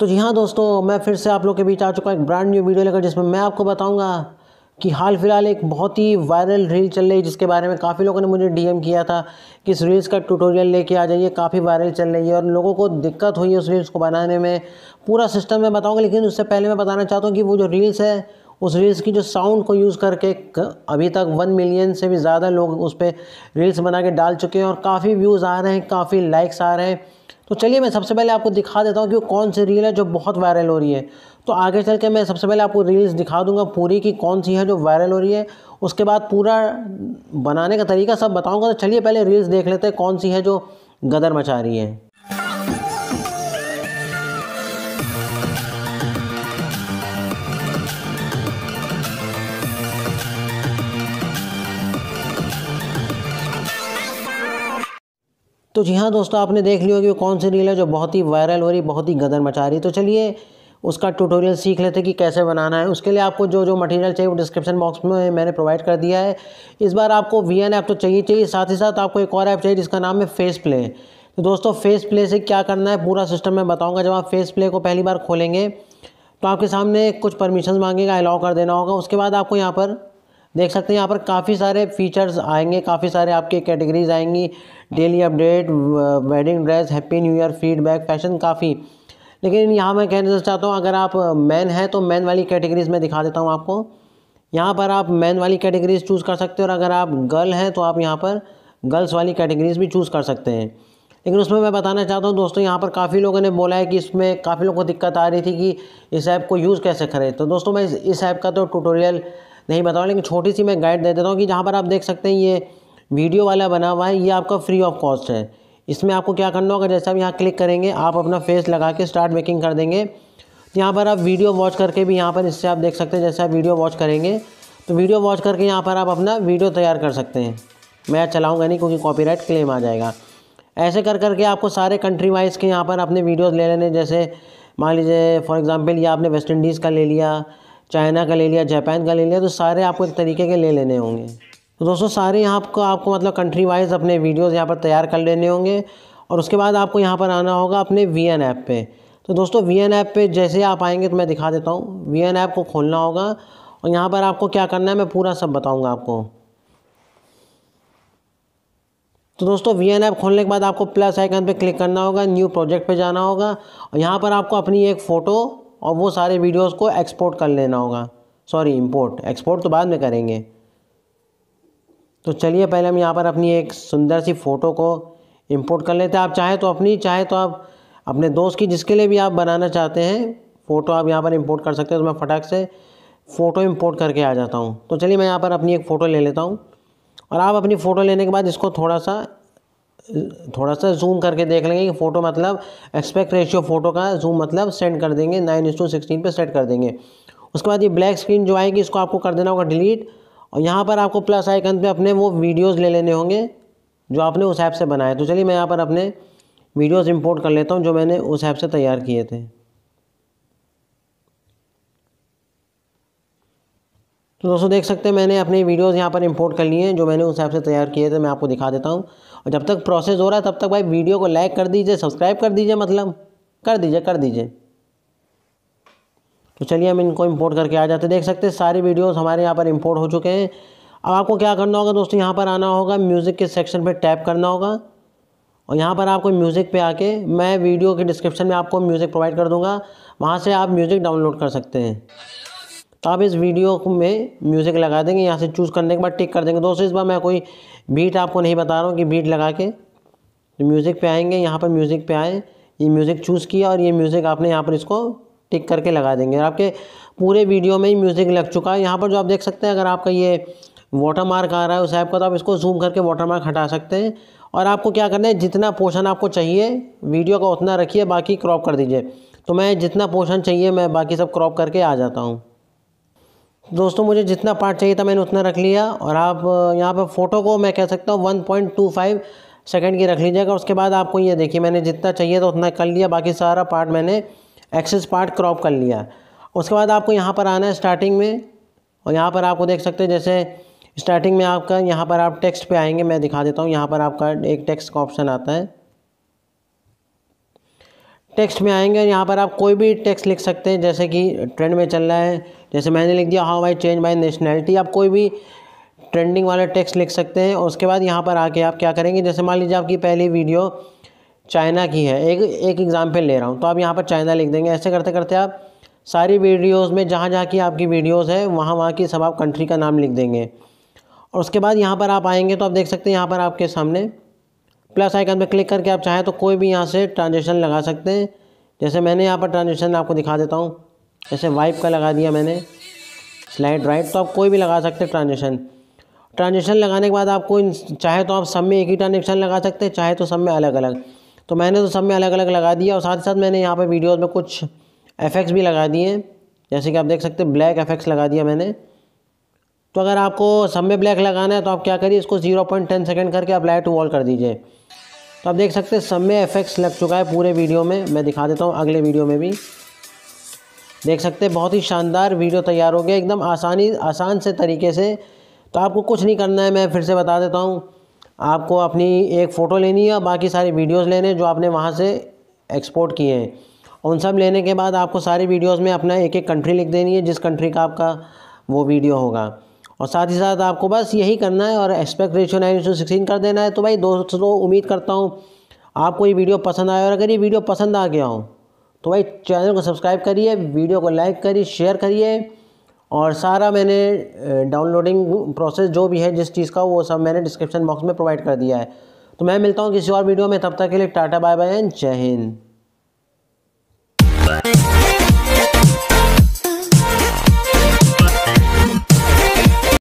तो जी हाँ दोस्तों मैं फिर से आप लोग के बीच आ चुका एक ब्रांड न्यू वीडियो लेकर जिसमें मैं आपको बताऊँगा कि हाल फिलहाल एक बहुत ही वायरल रील चल रही है जिसके बारे में काफ़ी लोगों ने मुझे डीएम किया था कि इस रील्स का ट्यूटोरियल लेके आ जाइए काफ़ी वायरल चल रही है और लोगों को दिक्कत हुई है उस रील्स को बनाने में पूरा सिस्टम मैं बताऊँगा लेकिन उससे पहले मैं बताना चाहता हूँ कि वो जो रील्स है उस रील्स की जो साउंड को यूज़ करके अभी तक वन मिलियन से भी ज़्यादा लोग उस पर रील्स बना के डाल चुके हैं और काफ़ी व्यूज़ आ रहे हैं काफ़ी लाइक्स आ रहे हैं तो चलिए मैं सबसे पहले आपको दिखा देता हूँ कि वो कौन सी रील है जो बहुत वायरल हो रही है तो आगे चल के मैं सबसे पहले आपको रील्स दिखा दूंगा पूरी कि कौन सी है जो वायरल हो रही है उसके बाद पूरा बनाने का तरीका सब बताऊँगा तो चलिए पहले रील्स देख लेते हैं कौन सी है जो गदर मचा रही है तो जी हाँ दोस्तों आपने देख लिया होगी वो कौन सी रील है जो बहुत ही वायरल हो रही बहुत ही गदर मचा रही तो चलिए उसका ट्यूटोरियल सीख लेते कि कैसे बनाना है उसके लिए आपको जो जो मटेरियल चाहिए वो डिस्क्रिप्शन बॉक्स में मैंने प्रोवाइड कर दिया है इस बार आपको वी ऐप तो चाहिए चाहिए साथ ही साथ आपको एक और ऐप चाहिए जिसका नाम है फेस प्ले तो दोस्तों फेस प्ले से क्या करना है पूरा सिस्टम मैं बताऊँगा जब आप फेस प्ले को पहली बार खोलेंगे तो आपके सामने कुछ परमिशन मांगेगा अलाउ कर देना होगा उसके बाद आपको यहाँ पर देख सकते हैं यहाँ पर काफ़ी सारे फीचर्स आएंगे काफ़ी सारे आपके कैटेगरीज आएंगी daily update wedding dress happy new year feedback fashion काफ़ी लेकिन यहाँ मैं कहना चाहता हूँ अगर आप मैन हैं तो मैन वाली कैटेगरीज में दिखा देता हूँ आपको यहाँ पर आप मैन वाली कैटेगरीज चूज़ कर सकते हो और अगर आप गर्ल हैं तो आप यहाँ पर गर्ल्स वाली कैटेगरीज भी चूज़ कर सकते हैं लेकिन उसमें मैं बताना चाहता हूँ दोस्तों यहाँ पर काफ़ी लोगों ने बोला है कि इसमें काफ़ी लोगों को दिक्कत आ रही थी कि इस ऐप को यूज़ कैसे करें तो दोस्तों मैं इस ऐप का तो टूटोरियल नहीं बताऊँ लेकिन छोटी सी मैं गाइड दे देता हूँ कि जहाँ पर आप देख सकते हैं ये वीडियो वाला बना हुआ है ये आपका फ्री ऑफ कॉस्ट है इसमें आपको क्या करना होगा जैसे आप यहाँ क्लिक करेंगे आप अपना फेस लगा के स्टार्ट मेकिंग कर देंगे यहाँ पर आप वीडियो वॉच करके भी यहाँ पर इससे आप देख सकते हैं जैसे आप वीडियो वॉच करेंगे तो वीडियो वॉच करके यहाँ पर आप अपना वीडियो तैयार कर सकते हैं मैं चलाऊँगा नहीं क्योंकि कॉपीराइट क्लेम आ जाएगा ऐसे कर करके आपको सारे कंट्री वाइज के यहाँ पर अपने वीडियोज़ ले लेने जैसे मान लीजिए फॉर एग्ज़ाम्पल ये आपने वेस्ट इंडीज़ का ले लिया चाइना का ले लिया जापान का ले लिया तो सारे आपको इस तरीके के ले लेने होंगे तो दोस्तों सारे यहाँ आपको आपको मतलब कंट्री वाइज अपने वीडियोस यहाँ पर तैयार कर लेने होंगे और उसके बाद आपको यहाँ पर आना होगा अपने वी एन ऐप पे तो दोस्तों वी एन ऐप पे जैसे आप आएंगे तो मैं दिखा देता हूँ वी एन ऐप को खोलना होगा और यहाँ पर आपको क्या करना है मैं पूरा सब बताऊँगा आपको तो दोस्तों वी एन ऐप खोलने के बाद आपको प्लस आइकन पर क्लिक करना होगा न्यू प्रोजेक्ट पर जाना होगा और यहाँ पर आपको अपनी एक फ़ोटो और वो सारे वीडियोस को एक्सपोर्ट कर लेना होगा सॉरी इंपोर्ट एक्सपोर्ट तो बाद में करेंगे तो चलिए पहले हम यहाँ पर अपनी एक सुंदर सी फ़ोटो को इंपोर्ट कर लेते हैं आप चाहे तो अपनी चाहे तो आप अपने दोस्त की जिसके लिए भी आप बनाना चाहते हैं फ़ोटो आप यहाँ पर इम्पोर्ट कर सकते हो तो मैं फटाक से फ़ोटो इम्पोर्ट करके आ जाता हूँ तो चलिए मैं यहाँ पर अपनी एक फ़ोटो ले लेता हूँ और आप अपनी फ़ोटो लेने के बाद इसको थोड़ा सा थोड़ा सा जूम करके देख लेंगे कि फ़ोटो मतलब एक्सपेक्ट रेशियो फ़ोटो का जूम मतलब सेंड कर देंगे नाइन इंस टू सिक्सटीन पर सेट कर देंगे उसके बाद ये ब्लैक स्क्रीन जो आएगी इसको आपको कर देना होगा डिलीट और यहाँ पर आपको प्लस आइकन पे अपने वो वीडियोस ले लेने होंगे जो आपने उस ऐप से बनाए तो चलिए मैं यहाँ पर अपने वीडियोस इंपोर्ट कर लेता हूँ जो मैंने उस ऐप से तैयार किए थे तो दोस्तों देख सकते हैं मैंने अपनी वीडियोस यहाँ पर इंपोर्ट कर लिए हैं जो मैंने उस हिसाब से तैयार किए थे मैं आपको दिखा देता हूँ और जब तक प्रोसेस हो रहा है तब तक भाई वीडियो को लाइक कर दीजिए सब्सक्राइब कर दीजिए मतलब कर दीजिए कर दीजिए तो चलिए हम इनको इम्पोर्ट करके आ जाते देख सकते हैं सारी वीडियोज़ हमारे यहाँ पर इम्पोर्ट हो चुके हैं अब आपको क्या करना होगा दोस्तों यहाँ पर आना होगा म्यूज़िक के सेक्शन पर टैप करना होगा और यहाँ पर आपको म्यूज़िक पे आके मैं वीडियो के डिस्क्रिप्शन में आपको म्यूज़िक प्रोवाइड कर दूँगा वहाँ से आप म्यूज़िक डाउनलोड कर सकते हैं तो आप इस वीडियो में म्यूज़िक लगा देंगे यहाँ से चूज़ करने के बाद टिक कर देंगे दोस्तों इस बार मैं कोई बीट आपको नहीं बता रहा हूँ कि बीट लगा के तो म्यूज़िक पे आएंगे यहाँ पर म्यूज़िक पे आए ये म्यूज़िक चूज़ किया और ये म्यूज़िक आपने यहाँ पर इसको टिक करके लगा देंगे और आपके पूरे वीडियो में ही म्यूज़िक लग चुका है यहाँ पर जो आप देख सकते हैं अगर आपका ये वाटर मार्क आ रहा है उस ऐप का तो आप इसको जूम करके वाटर मार्क हटा सकते हैं और आपको क्या करना है जितना पोर्शन आपको चाहिए वीडियो का उतना रखिए बाकी क्रॉप कर दीजिए तो मैं जितना पोर्शन चाहिए मैं बाकी सब क्रॉप करके आ जाता हूँ दोस्तों मुझे जितना पार्ट चाहिए था मैंने उतना रख लिया और आप यहाँ पर फ़ोटो को मैं कह सकता हूँ one point two five second की रख लीजिएगा उसके बाद आपको ये देखिए मैंने जितना चाहिए था उतना कर लिया बाकी सारा पार्ट मैंने एक्सेस पार्ट क्रॉप कर लिया उसके बाद आपको यहाँ पर आना है स्टार्टिंग में और यहाँ पर आपको देख सकते हैं जैसे स्टार्टिंग में आपका यहाँ पर आप टेक्स्ट पे आएंगे मैं दिखा देता हूँ यहाँ पर आपका एक टेक्स्ट का ऑप्शन आता है टेक्स्ट में आएंगे यहाँ पर आप कोई भी टेक्स्ट लिख सकते हैं जैसे कि ट्रेंड में चल रहा है जैसे मैंने लिख दिया how I change my nationality आप कोई भी ट्रेंडिंग वाला टेक्स्ट लिख सकते हैं उसके बाद यहाँ पर आके आप क्या करेंगे जैसे मान लीजिए आपकी पहली वीडियो चाइना की है एक एक एग्ज़ाम्पल ले रहा हूँ तो आप यहाँ पर चाइना लिख देंगे ऐसे करते करते आप सारी वीडियोज़ में जहाँ जहाँ की आपकी वीडियोज़ है वहाँ वहाँ की सब आप कंट्री का नाम लिख देंगे और उसके बाद यहाँ पर आप आएंगे तो आप देख सकते हैं यहाँ पर आपके सामने प्लस आइकन पर क्लिक करके आप चाहें तो कोई भी यहाँ से ट्रांजेक्शन लगा सकते हैं जैसे मैंने यहाँ पर ट्रांजेक्शन आपको दिखा देता हूँ जैसे वाइप का लगा दिया मैंने स्लाइड राइट तो आप कोई भी लगा सकते हैं ट्रांजेक्शन ट्रांजेक्शन लगाने के बाद आपको चाहे तो आप सब में एक ही ट्रांजेक्शन लगा सकते हैं चाहे तो सब में अलग अलग तो मैंने तो सब में अलग अलग लगा दिया और साथ ही साथ मैंने यहाँ पर वीडियोज़ में कुछ एफेक्ट्स भी लगा दिए जैसे कि आप देख सकते हैं ब्लैक एफेक्ट्स लगा दिया मैंने तो अगर आपको सब में ब्लैक लगाना है तो आप क्या करिए इसको जीरो पॉइंट टेन सेकेंड करके अप्लाई टू वॉल कर दीजिए तो आप देख सकते हैं सब में इफ़ेक्ट्स लग चुका है पूरे वीडियो में मैं दिखा देता हूँ अगले वीडियो में भी देख सकते हैं बहुत ही शानदार वीडियो तैयार हो गया एकदम आसानी आसान से तरीके से तो आपको कुछ नहीं करना है मैं फिर से बता देता हूँ आपको अपनी एक फ़ोटो लेनी है और बाकी सारी वीडियोस लेने जो आपने वहाँ से एक्सपोर्ट किए हैं उन सब लेने के बाद आपको सारी वीडियोस में अपना एक एक कंट्री लिख देनी है जिस कंट्री का आपका वो वीडियो होगा और साथ ही साथ आपको बस यही करना है और aspect ratio nine into sixteen कर देना है तो भाई दोस्तों उम्मीद करता हूँ आपको ये वीडियो पसंद आया और अगर ये वीडियो पसंद आ गया हो तो भाई चैनल को सब्सक्राइब करिए वीडियो को लाइक करिए शेयर करिए और सारा मैंने डाउनलोडिंग प्रोसेस जो भी है जिस चीज़ का वो सब मैंने डिस्क्रिप्शन बॉक्स में प्रोवाइड कर दिया है तो मैं मिलता हूँ किसी और वीडियो में तब तक के लिए टाटा बाय बाय एंड जय हिंद